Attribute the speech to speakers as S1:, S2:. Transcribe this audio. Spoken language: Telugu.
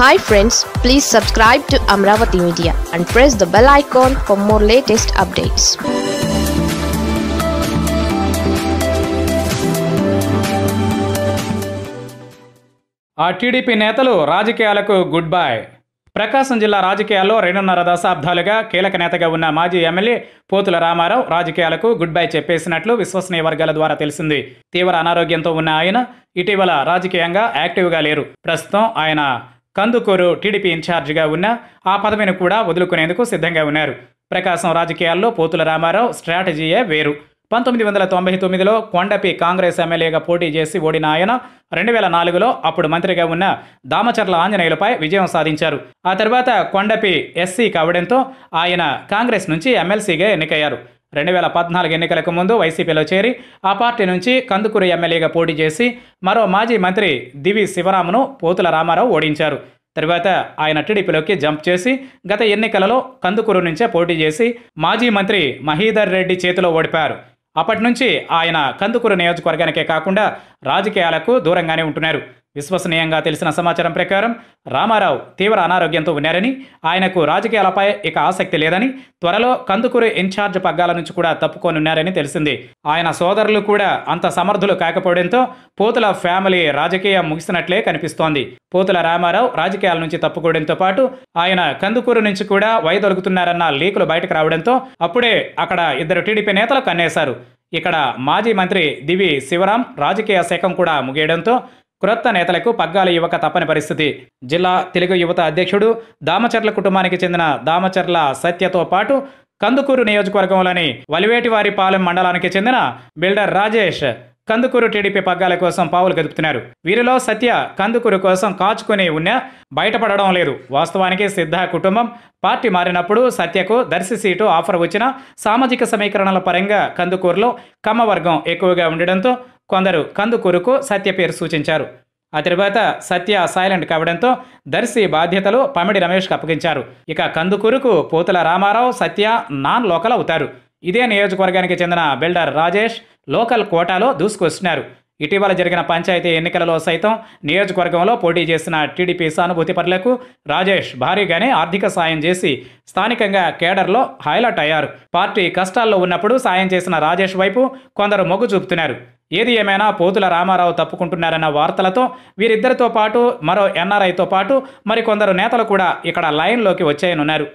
S1: hi friends please subscribe to Amaravati media and press the bell icon for more latest updates ఆ టీడీపీ నేతలు రాజకీయాలకు గుడ్ బై ప్రకాశం జిల్లా రాజకీయాల్లో రెండున్నర దశాబ్దాలుగా కీలక నేతగా ఉన్న మాజీ ఎమ్మెల్యే పోతుల రామారావు రాజకీయాలకు గుడ్ బై చెప్పేసినట్లు విశ్వసనీయ వర్గాల ద్వారా తెలిసింది తీవ్ర అనారోగ్యంతో ఉన్న ఆయన ఇటీవల రాజకీయంగా యాక్టివ్గా లేరు ప్రస్తుతం ఆయన కందుకూరు టీడీపీ ఇన్ఛార్జిగా ఉన్న ఆ పదవిని కూడా వదులుకునేందుకు సిద్ధంగా ఉన్నారు ప్రకాశం రాజకీయాల్లో పోతుల రామారావు స్ట్రాటజీయే వేరు పంతొమ్మిది వందల తొంభై తొమ్మిదిలో కొండపి కాంగ్రెస్ ఎమ్మెల్యేగా పోటీ చేసి ఓడిన ఆయన రెండు వేల నాలుగులో అప్పుడు మంత్రిగా ఉన్న దామచర్ల ఆంజనేయులపై విజయం సాధించారు ఆ తర్వాత కొండపి ఎస్సీ కావడంతో ఆయన కాంగ్రెస్ నుంచి ఎమ్మెల్సీగా ఎన్నికయ్యారు రెండు వేల పద్నాలుగు ఎన్నికలకు ముందు వైసీపీలో చేరి ఆ పార్టీ నుంచి కందుకూరు ఎమ్మెల్యేగా పోటీ చేసి మరో మాజీ మంత్రి దివి శివరామును పోతుల రామారావు ఓడించారు తరువాత ఆయన టీడీపీలోకి జంప్ చేసి గత ఎన్నికలలో కందుకూరు నుంచే పోటీ చేసి మాజీ మంత్రి మహీధర్ రెడ్డి చేతిలో ఓడిపారు అప్పటి నుంచి ఆయన కందుకూరు నియోజకవర్గానికే కాకుండా రాజకీయాలకు దూరంగానే ఉంటున్నారు విశ్వసనీయంగా తెలిసిన సమాచారం ప్రకారం రామారావు తీవ్ర అనారోగ్యంతో ఉన్నారని ఆయనకు రాజకీయాలపై ఇక ఆసక్తి లేదని త్వరలో కందుకూరు ఇన్ఛార్జ్ పగ్గాల నుంచి కూడా తప్పుకొనున్నారని తెలిసింది ఆయన సోదరులు కూడా అంత సమర్థులు కాకపోవడంతో పోతుల ఫ్యామిలీ రాజకీయం ముగిసినట్లే కనిపిస్తోంది పోతుల రామారావు రాజకీయాల నుంచి తప్పుకోవడంతో పాటు ఆయన కందుకూరు నుంచి కూడా వైదొలుగుతున్నారన్న లీకులు బయటకు రావడంతో అప్పుడే అక్కడ ఇద్దరు టీడీపీ నేతలు కన్నేశారు ఇక్కడ మాజీ మంత్రి దివి శివరాం రాజకీయ శాఖం కూడా ముగియడంతో క్రొత్త నేతలకు పగ్గాలు ఇవ్వక తప్పని పరిస్థితి జిల్లా తెలుగు యువత అధ్యక్షుడు దామచర్ల కుటుంబానికి చెందిన దామచర్ల సత్యతో పాటు కందుకూరు నియోజకవర్గంలోని వలివేటివారిపాలెం మండలానికి చెందిన బిల్డర్ రాజేష్ కందుకూరు టీడీపీ పగ్గాల కోసం పావులు గదుపుతున్నారు వీరిలో సత్య కందుకూరు కోసం కాచుకుని ఉన్నా బయటపడడం లేదు వాస్తవానికి సిద్ధ కుటుంబం పార్టీ మారినప్పుడు సత్యకు దర్శి సీటు ఆఫర్ వచ్చినా సామాజిక సమీకరణల పరంగా కందుకూరులో కమ్మవర్గం ఎక్కువగా ఉండడంతో కొందరు కందుకూరుకు సత్య పేరు సూచించారు ఆ తర్వాత సత్య సైలెంట్ కావడంతో దర్శి బాధ్యతలు పమిడి రమేష్కు అప్పగించారు ఇక కందుకూరుకు పోతుల రామారావు సత్య నాన్ లోకల్ అవుతారు ఇదే నియోజకవర్గానికి చెందిన బిల్డర్ రాజేష్ లోకల్ కోటాలో దూసుకొస్తున్నారు ఇటీవల జరిగిన పంచాయతీ ఎన్నికలలో సైతం నియోజకవర్గంలో పోటీ చేసిన టీడీపీ సానుభూతి పరులకు రాజేష్ భారీగానే ఆర్థిక సాయం చేసి స్థానికంగా కేడర్లో హైలైట్ అయ్యారు పార్టీ కష్టాల్లో ఉన్నప్పుడు సాయం చేసిన రాజేష్ వైపు కొందరు మొగ్గు చూపుతున్నారు ఏది ఏమైనా పోతుల రామారావు తప్పుకుంటున్నారన్న వార్తలతో వీరిద్దరితో పాటు మరో ఎన్ఆర్ఐతో పాటు మరికొందరు నేతలు కూడా ఇక్కడ లైన్లోకి వచ్చాయనున్నారు